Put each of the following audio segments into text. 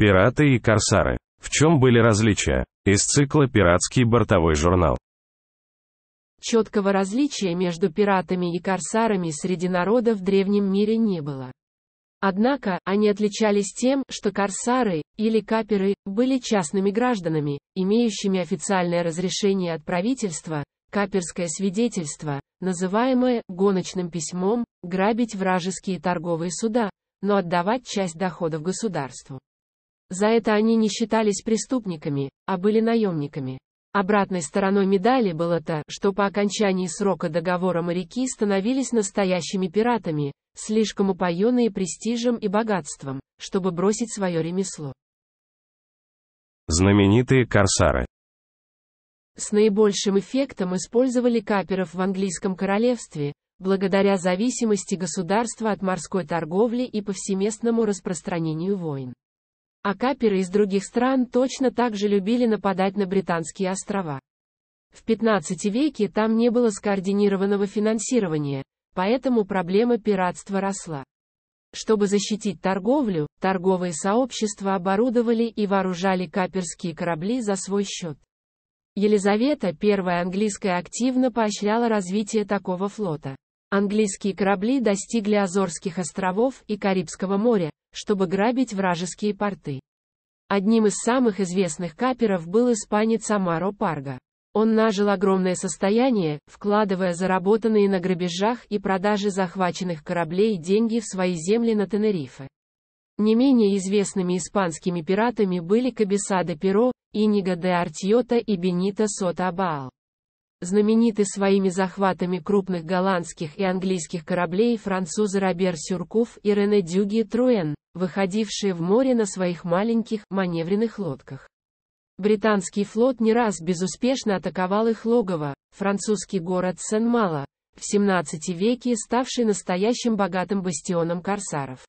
Пираты и корсары. В чем были различия? Из цикла «Пиратский бортовой журнал». Четкого различия между пиратами и корсарами среди народа в древнем мире не было. Однако, они отличались тем, что корсары, или каперы, были частными гражданами, имеющими официальное разрешение от правительства, каперское свидетельство, называемое «гоночным письмом», грабить вражеские торговые суда, но отдавать часть доходов государству. За это они не считались преступниками, а были наемниками. Обратной стороной медали было то, что по окончании срока договора моряки становились настоящими пиратами, слишком упоенные престижем и богатством, чтобы бросить свое ремесло. Знаменитые корсары с наибольшим эффектом использовали каперов в английском королевстве, благодаря зависимости государства от морской торговли и повсеместному распространению войн. А каперы из других стран точно так же любили нападать на британские острова. В 15 веке там не было скоординированного финансирования, поэтому проблема пиратства росла. Чтобы защитить торговлю, торговые сообщества оборудовали и вооружали каперские корабли за свой счет. Елизавета I английская активно поощряла развитие такого флота. Английские корабли достигли Азорских островов и Карибского моря, чтобы грабить вражеские порты. Одним из самых известных каперов был испанец Амаро Парга. Он нажил огромное состояние, вкладывая заработанные на грабежах и продаже захваченных кораблей деньги в свои земли на Тенерифе. Не менее известными испанскими пиратами были Кабесада Перо, Иниго де Артьота и Бенито Сота Абаал. Знамениты своими захватами крупных голландских и английских кораблей французы Робер Сюрков и Рене Дюги Труэн, выходившие в море на своих маленьких, маневренных лодках. Британский флот не раз безуспешно атаковал их логово, французский город Сен-Мало, в 17 веке ставший настоящим богатым бастионом корсаров.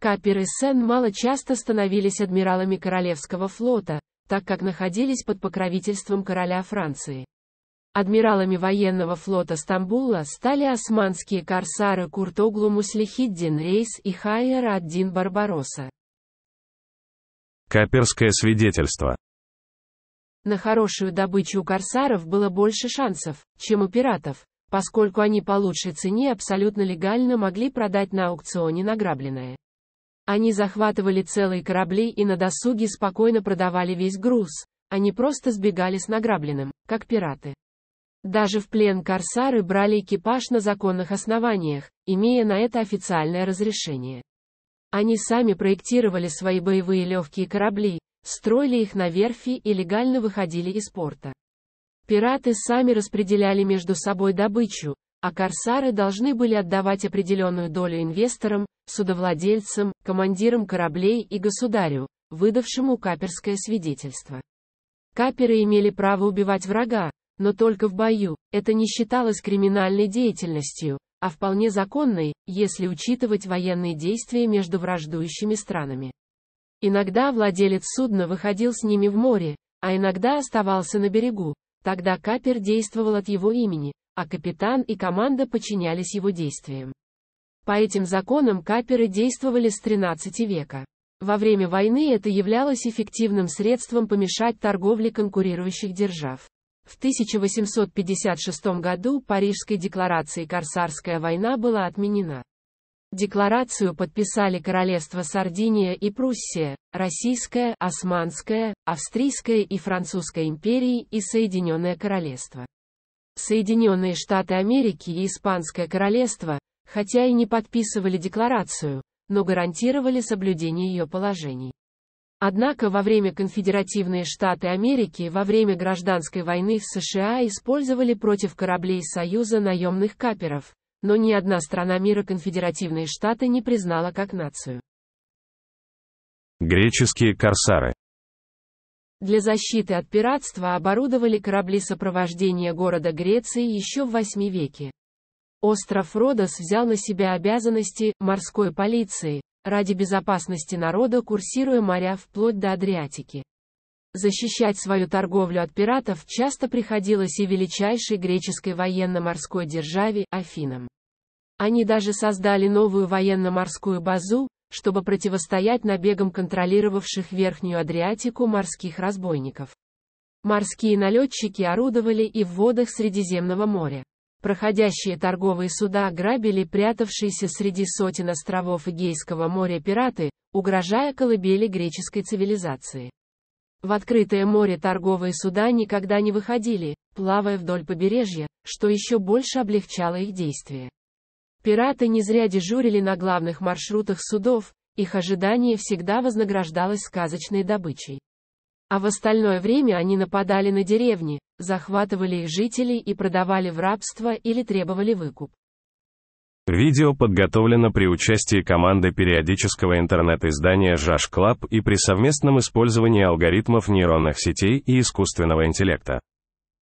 Каперы Сен-Мало часто становились адмиралами Королевского флота, так как находились под покровительством короля Франции. Адмиралами военного флота Стамбула стали османские корсары Куртоглу Муслихиддин Рейс и Хайер Аддин Барбароса. Каперское свидетельство. На хорошую добычу у корсаров было больше шансов, чем у пиратов, поскольку они по лучшей цене абсолютно легально могли продать на аукционе награбленное. Они захватывали целые корабли и на досуге спокойно продавали весь груз, они а просто сбегали с награбленным, как пираты. Даже в плен корсары брали экипаж на законных основаниях, имея на это официальное разрешение. Они сами проектировали свои боевые легкие корабли, строили их на верфи и легально выходили из порта. Пираты сами распределяли между собой добычу, а корсары должны были отдавать определенную долю инвесторам, судовладельцам, командирам кораблей и государю, выдавшему каперское свидетельство. Каперы имели право убивать врага, но только в бою. Это не считалось криминальной деятельностью, а вполне законной, если учитывать военные действия между враждующими странами. Иногда владелец судна выходил с ними в море, а иногда оставался на берегу. Тогда капер действовал от его имени, а капитан и команда подчинялись его действиям. По этим законам каперы действовали с 13 века. Во время войны это являлось эффективным средством помешать торговле конкурирующих держав. В 1856 году Парижской декларацией Корсарская война была отменена. Декларацию подписали Королевство Сардиния и Пруссия, Российская, Османская, Австрийская и Французская империи и Соединенное Королевство. Соединенные Штаты Америки и Испанское Королевство, хотя и не подписывали декларацию, но гарантировали соблюдение ее положений. Однако во время конфедеративные штаты Америки во время гражданской войны в США использовали против кораблей Союза наемных каперов, но ни одна страна мира конфедеративные штаты не признала как нацию. Греческие корсары для защиты от пиратства оборудовали корабли сопровождения города Греции еще в VIII веке. Остров Родос взял на себя обязанности морской полиции, ради безопасности народа курсируя моря вплоть до Адриатики. Защищать свою торговлю от пиратов часто приходилось и величайшей греческой военно-морской державе, Афинам. Они даже создали новую военно-морскую базу, чтобы противостоять набегам контролировавших Верхнюю Адриатику морских разбойников. Морские налетчики орудовали и в водах Средиземного моря. Проходящие торговые суда грабили прятавшиеся среди сотен островов Эгейского моря пираты, угрожая колыбели греческой цивилизации. В открытое море торговые суда никогда не выходили, плавая вдоль побережья, что еще больше облегчало их действия. Пираты не зря дежурили на главных маршрутах судов, их ожидание всегда вознаграждалось сказочной добычей. А в остальное время они нападали на деревни, захватывали их жителей и продавали в рабство или требовали выкуп. Видео подготовлено при участии команды периодического интернет-издания Жаш Клаб и при совместном использовании алгоритмов нейронных сетей и искусственного интеллекта.